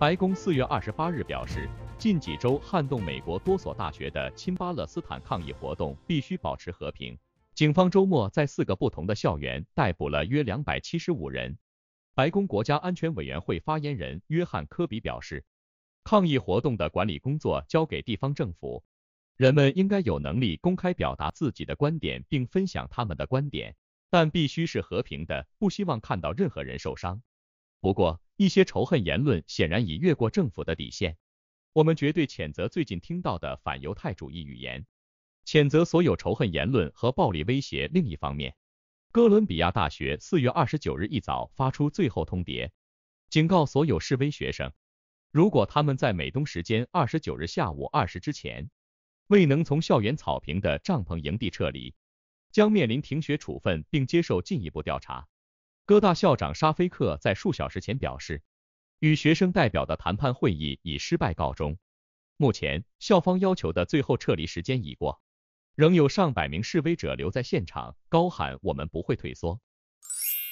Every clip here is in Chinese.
白宫四月二十八日表示，近几周撼动美国多所大学的亲巴勒斯坦抗议活动必须保持和平。警方周末在四个不同的校园逮捕了约两百七十五人。白宫国家安全委员会发言人约翰·科比表示，抗议活动的管理工作交给地方政府，人们应该有能力公开表达自己的观点并分享他们的观点，但必须是和平的，不希望看到任何人受伤。不过，一些仇恨言论显然已越过政府的底线。我们绝对谴责最近听到的反犹太主义语言，谴责所有仇恨言论和暴力威胁。另一方面，哥伦比亚大学四月二十九日一早发出最后通牒，警告所有示威学生，如果他们在美东时间二十九日下午二时之前未能从校园草坪的帐篷营地撤离，将面临停学处分并接受进一步调查。哥大校长沙菲克在数小时前表示，与学生代表的谈判会议以失败告终。目前，校方要求的最后撤离时间已过，仍有上百名示威者留在现场，高喊“我们不会退缩”。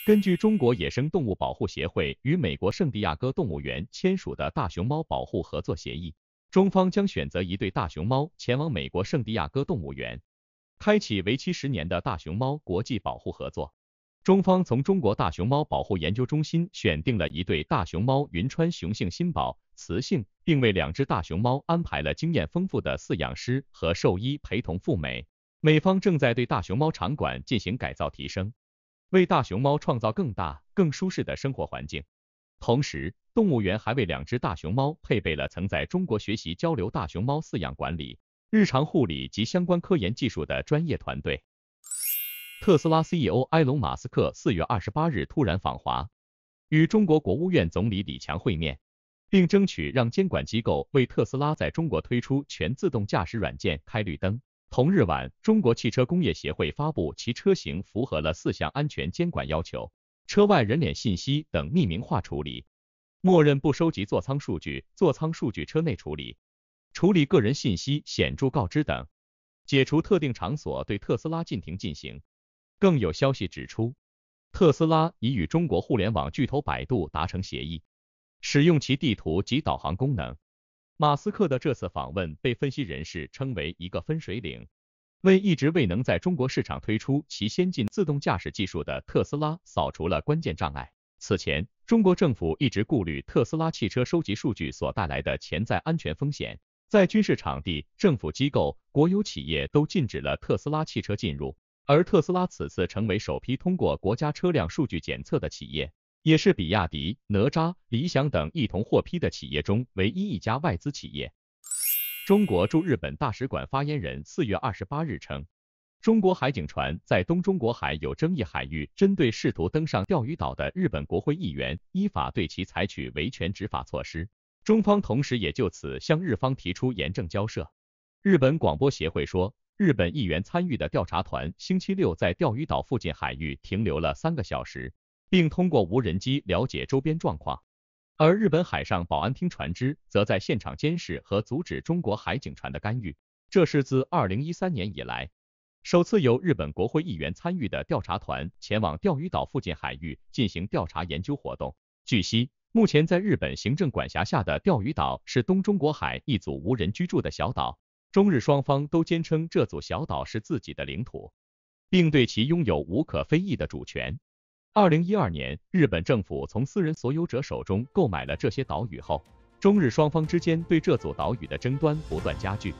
根据中国野生动物保护协会与美国圣地亚哥动物园签署的大熊猫保护合作协议，中方将选择一对大熊猫前往美国圣地亚哥动物园，开启为期十年的大熊猫国际保护合作。中方从中国大熊猫保护研究中心选定了一对大熊猫，云川雄性新宝、雌性，并为两只大熊猫安排了经验丰富的饲养师和兽医陪同赴美。美方正在对大熊猫场馆进行改造提升，为大熊猫创造更大、更舒适的生活环境。同时，动物园还为两只大熊猫配备了曾在中国学习交流大熊猫饲养管理、日常护理及相关科研技术的专业团队。特斯拉 CEO 埃隆·马斯克四月二十八日突然访华，与中国国务院总理李强会面，并争取让监管机构为特斯拉在中国推出全自动驾驶软件开绿灯。同日晚，中国汽车工业协会发布其车型符合了四项安全监管要求：车外人脸信息等匿名化处理，默认不收集座舱数据，座舱数据车内处理，处理个人信息显著告知等，解除特定场所对特斯拉禁停进行。更有消息指出，特斯拉已与中国互联网巨头百度达成协议，使用其地图及导航功能。马斯克的这次访问被分析人士称为一个分水岭，为一直未能在中国市场推出其先进自动驾驶技术的特斯拉扫除了关键障碍。此前，中国政府一直顾虑特斯拉汽车收集数据所带来的潜在安全风险，在军事场地、政府机构、国有企业都禁止了特斯拉汽车进入。而特斯拉此次成为首批通过国家车辆数据检测的企业，也是比亚迪、哪吒、理想等一同获批的企业中唯一一家外资企业。中国驻日本大使馆发言人四月二十八日称，中国海警船在东中国海有争议海域，针对试图登上钓鱼岛的日本国会议员，依法对其采取维权执法措施。中方同时也就此向日方提出严正交涉。日本广播协会说。日本议员参与的调查团星期六在钓鱼岛附近海域停留了三个小时，并通过无人机了解周边状况。而日本海上保安厅船只则在现场监视和阻止中国海警船的干预。这是自2013年以来，首次由日本国会议员参与的调查团前往钓鱼岛附近海域进行调查研究活动。据悉，目前在日本行政管辖下的钓鱼岛是东中国海一组无人居住的小岛。中日双方都坚称这组小岛是自己的领土，并对其拥有无可非议的主权。二零一二年，日本政府从私人所有者手中购买了这些岛屿后，中日双方之间对这组岛屿的争端不断加剧。